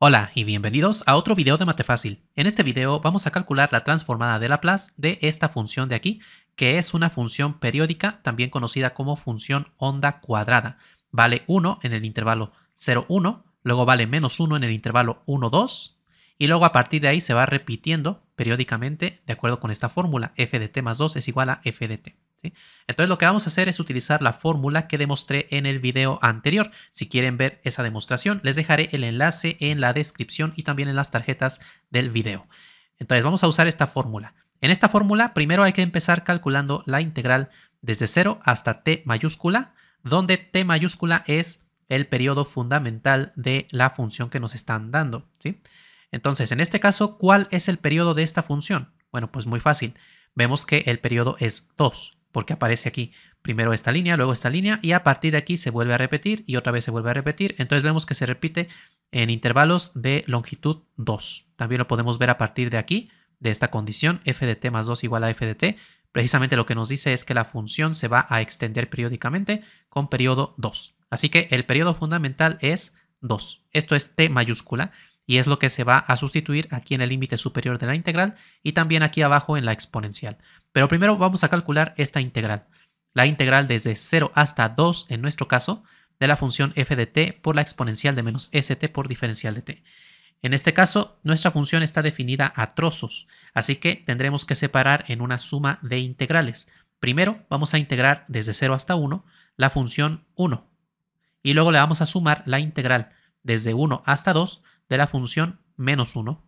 Hola y bienvenidos a otro video de Matefácil. En este video vamos a calcular la transformada de Laplace de esta función de aquí, que es una función periódica también conocida como función onda cuadrada. Vale 1 en el intervalo 0, 1, luego vale menos 1 en el intervalo 1, 2, y luego a partir de ahí se va repitiendo periódicamente de acuerdo con esta fórmula, f de t más 2 es igual a f de t. Entonces lo que vamos a hacer es utilizar la fórmula que demostré en el video anterior. Si quieren ver esa demostración, les dejaré el enlace en la descripción y también en las tarjetas del video. Entonces vamos a usar esta fórmula. En esta fórmula primero hay que empezar calculando la integral desde 0 hasta t mayúscula, donde t mayúscula es el periodo fundamental de la función que nos están dando. ¿sí? Entonces, en este caso, ¿cuál es el periodo de esta función? Bueno, pues muy fácil. Vemos que el periodo es 2 porque aparece aquí primero esta línea, luego esta línea y a partir de aquí se vuelve a repetir y otra vez se vuelve a repetir. Entonces vemos que se repite en intervalos de longitud 2. También lo podemos ver a partir de aquí, de esta condición f de t más 2 igual a f de t. Precisamente lo que nos dice es que la función se va a extender periódicamente con periodo 2. Así que el periodo fundamental es 2. Esto es t mayúscula y es lo que se va a sustituir aquí en el límite superior de la integral y también aquí abajo en la exponencial. Pero primero vamos a calcular esta integral, la integral desde 0 hasta 2 en nuestro caso de la función f de t por la exponencial de menos st por diferencial de t. En este caso, nuestra función está definida a trozos, así que tendremos que separar en una suma de integrales. Primero vamos a integrar desde 0 hasta 1 la función 1 y luego le vamos a sumar la integral desde 1 hasta 2 de la función menos 1.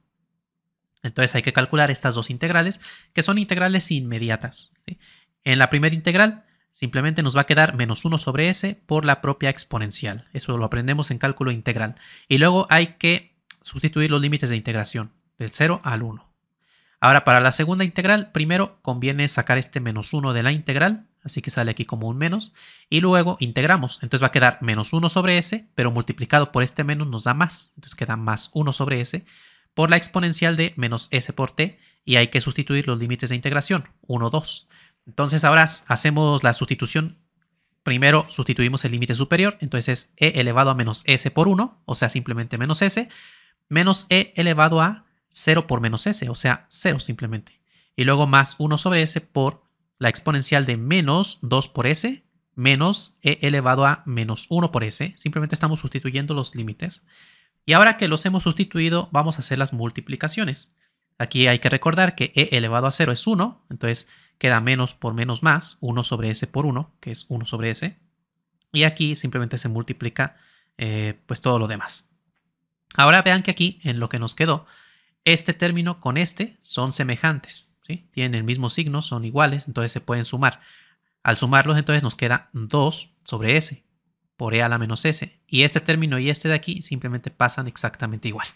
Entonces hay que calcular estas dos integrales, que son integrales inmediatas. En la primera integral simplemente nos va a quedar menos 1 sobre s por la propia exponencial. Eso lo aprendemos en cálculo integral. Y luego hay que sustituir los límites de integración, del 0 al 1. Ahora, para la segunda integral, primero conviene sacar este menos 1 de la integral, así que sale aquí como un menos, y luego integramos. Entonces va a quedar menos 1 sobre s, pero multiplicado por este menos nos da más, entonces queda más 1 sobre s, por la exponencial de menos s por t, y hay que sustituir los límites de integración, 1, 2. Entonces ahora hacemos la sustitución Primero sustituimos el límite superior, entonces es e elevado a menos s por 1, o sea, simplemente menos s, menos e elevado a 0 por menos s, o sea, 0 simplemente. Y luego más 1 sobre s por la exponencial de menos 2 por s menos e elevado a menos 1 por s. Simplemente estamos sustituyendo los límites. Y ahora que los hemos sustituido, vamos a hacer las multiplicaciones. Aquí hay que recordar que e elevado a 0 es 1, entonces queda menos por menos más, 1 sobre s por 1, que es 1 sobre s. Y aquí simplemente se multiplica eh, pues todo lo demás. Ahora vean que aquí, en lo que nos quedó, este término con este son semejantes, tienen el mismo signo, son iguales, entonces se pueden sumar. Al sumarlos entonces nos queda 2 sobre s por e a la menos s. Y este término y este de aquí simplemente pasan exactamente igual.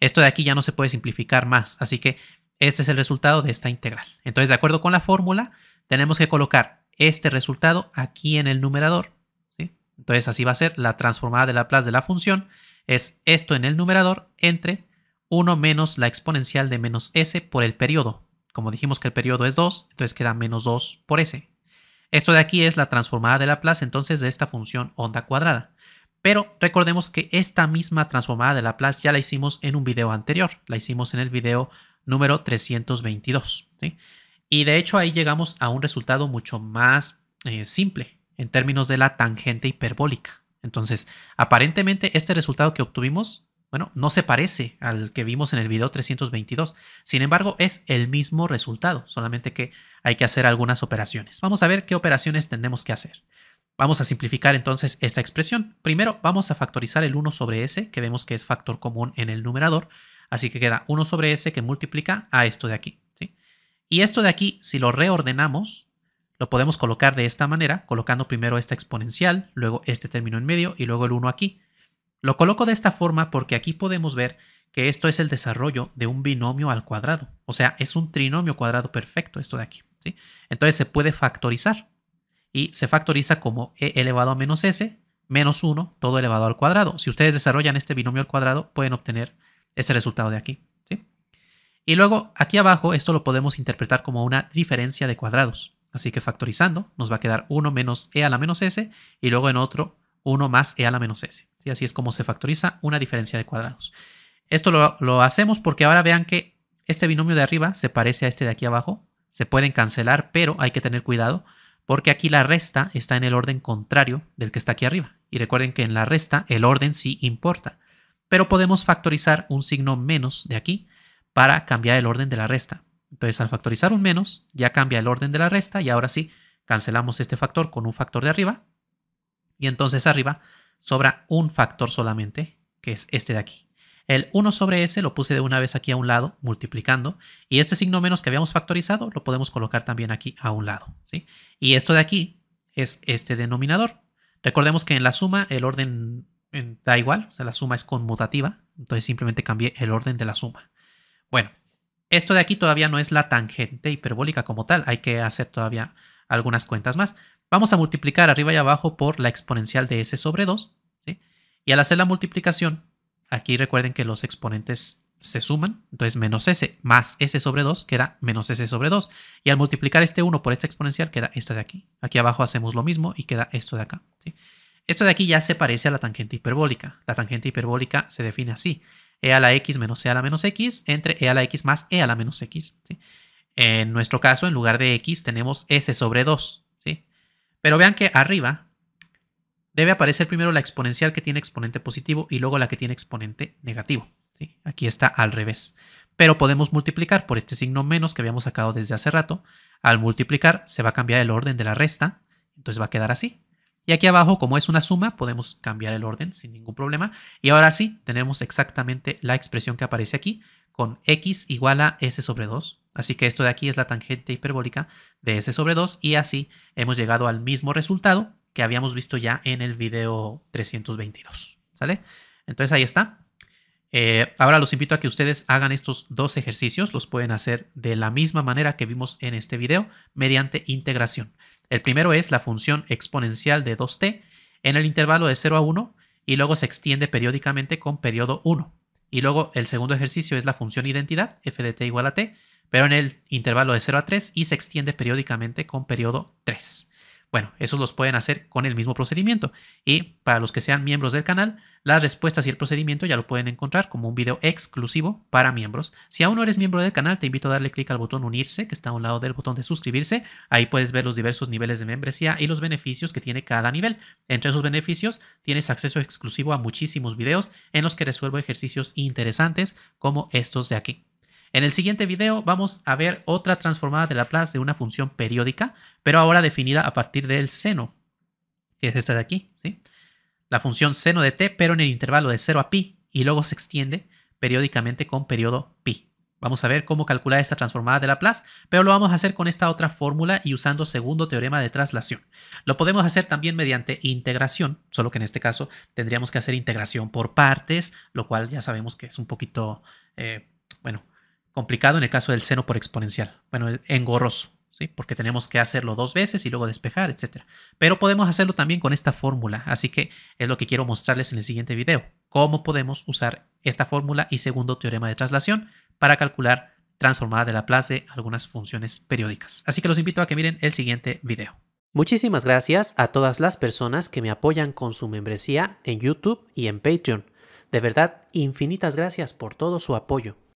Esto de aquí ya no se puede simplificar más, así que este es el resultado de esta integral. Entonces, de acuerdo con la fórmula, tenemos que colocar este resultado aquí en el numerador. Entonces, así va a ser la transformada de Laplace de la función. Es esto en el numerador entre 1 menos la exponencial de menos s por el periodo. Como dijimos que el periodo es 2, entonces queda menos 2 por s. Esto de aquí es la transformada de Laplace entonces de esta función onda cuadrada. Pero recordemos que esta misma transformada de Laplace ya la hicimos en un video anterior, la hicimos en el video número 322. Y de hecho ahí llegamos a un resultado mucho más eh, simple en términos de la tangente hiperbólica. Entonces, aparentemente este resultado que obtuvimos bueno, no se parece al que vimos en el video 322. Sin embargo, es el mismo resultado, solamente que hay que hacer algunas operaciones. Vamos a ver qué operaciones tenemos que hacer. Vamos a simplificar entonces esta expresión. Primero vamos a factorizar el 1 sobre s, que vemos que es factor común en el numerador. Así que queda 1 sobre s que multiplica a esto de aquí. ¿sí? Y esto de aquí, si lo reordenamos, lo podemos colocar de esta manera, colocando primero esta exponencial, luego este término en medio y luego el 1 aquí. Lo coloco de esta forma porque aquí podemos ver que esto es el desarrollo de un binomio al cuadrado. O sea, es un trinomio cuadrado perfecto esto de aquí. Entonces se puede factorizar. Y se factoriza como e elevado a menos s menos 1 todo elevado al cuadrado. Si ustedes desarrollan este binomio al cuadrado, pueden obtener este resultado de aquí. Y luego aquí abajo esto lo podemos interpretar como una diferencia de cuadrados. Así que factorizando nos va a quedar 1 menos e a la menos s y luego en otro 1 más e a la menos s. Y así es como se factoriza una diferencia de cuadrados. Esto lo, lo, hacemos porque ahora vean que este binomio de arriba se parece a este de aquí abajo. Se pueden cancelar, pero hay que tener cuidado porque aquí la resta está en el orden contrario del que está aquí arriba. Y recuerden que en la resta el orden sí importa. Pero podemos factorizar un signo menos de aquí para cambiar el orden de la resta. Entonces al factorizar un menos ya cambia el orden de la resta y ahora sí cancelamos este factor con un factor de arriba. Y entonces arriba sobra un factor solamente, que es este de aquí. El 1 sobre s lo puse de una vez aquí a un lado, multiplicando, y este signo menos que habíamos factorizado lo podemos colocar también aquí a un lado. ¿sí? Y esto de aquí es este denominador. Recordemos que en la suma el orden da igual, o sea, la suma es conmutativa, entonces simplemente cambié el orden de la suma. Bueno, esto de aquí todavía no es la tangente hiperbólica como tal, hay que hacer todavía algunas cuentas más. Vamos a multiplicar arriba y abajo por la exponencial de s sobre 2. ¿sí? Y al hacer la multiplicación, aquí recuerden que los exponentes se suman, entonces menos s más s sobre 2 queda menos s sobre 2. Y al multiplicar este 1 por esta exponencial queda esta de aquí. Aquí abajo hacemos lo mismo y queda esto de acá. Esto de aquí ya se parece a la tangente hiperbólica. La tangente hiperbólica se define así. e a la x menos e a la menos x entre e a la x más e a la menos x. ¿sí? En nuestro caso, en lugar de x, tenemos s sobre 2. ¿sí? Pero vean que arriba debe aparecer primero la exponencial que tiene exponente positivo y luego la que tiene exponente negativo. ¿sí? Aquí está al revés. Pero podemos multiplicar por este signo menos que habíamos sacado desde hace rato. Al multiplicar se va a cambiar el orden de la resta, entonces va a quedar así. Y aquí abajo, como es una suma, podemos cambiar el orden sin ningún problema. Y ahora sí, tenemos exactamente la expresión que aparece aquí con x igual a s sobre 2. Así que esto de aquí es la tangente hiperbólica de s sobre 2 y así hemos llegado al mismo resultado que habíamos visto ya en el video 322. ¿Sale? Entonces ahí está. Eh, ahora los invito a que ustedes hagan estos dos ejercicios. Los pueden hacer de la misma manera que vimos en este video mediante integración. El primero es la función exponencial de 2t en el intervalo de 0 a 1 y luego se extiende periódicamente con periodo 1. Y luego el segundo ejercicio es la función identidad, f de t igual a t, pero en el intervalo de 0 a 3 y se extiende periódicamente con periodo 3. Bueno, esos los pueden hacer con el mismo procedimiento. Y para los que sean miembros del canal, las respuestas y el procedimiento ya lo pueden encontrar como un video exclusivo para miembros. Si aún no eres miembro del canal, te invito a darle clic al botón unirse, que está a un lado del botón de suscribirse. Ahí puedes ver los diversos niveles de membresía y los beneficios que tiene cada nivel. Entre esos beneficios, tienes acceso exclusivo a muchísimos videos en los que resuelvo ejercicios interesantes como estos de aquí. En el siguiente video vamos a ver otra transformada de Laplace de una función periódica, pero ahora definida a partir del seno, que es esta de aquí, ¿sí? La función seno de t, pero en el intervalo de 0 a pi, y luego se extiende periódicamente con periodo pi. Vamos a ver cómo calcular esta transformada de Laplace, pero lo vamos a hacer con esta otra fórmula y usando segundo teorema de traslación. Lo podemos hacer también mediante integración, solo que en este caso tendríamos que hacer integración por partes, lo cual ya sabemos que es un poquito, eh, bueno, complicado en el caso del seno por exponencial. Bueno, engorroso, ¿sí? Porque tenemos que hacerlo dos veces y luego despejar, etc. Pero podemos hacerlo también con esta fórmula, así que es lo que quiero mostrarles en el siguiente video. Cómo podemos usar esta fórmula y segundo teorema de traslación para calcular transformada de Laplace algunas funciones periódicas. Así que los invito a que miren el siguiente video. Muchísimas gracias a todas las personas que me apoyan con su membresía en YouTube y en Patreon. De verdad, infinitas gracias por todo su apoyo.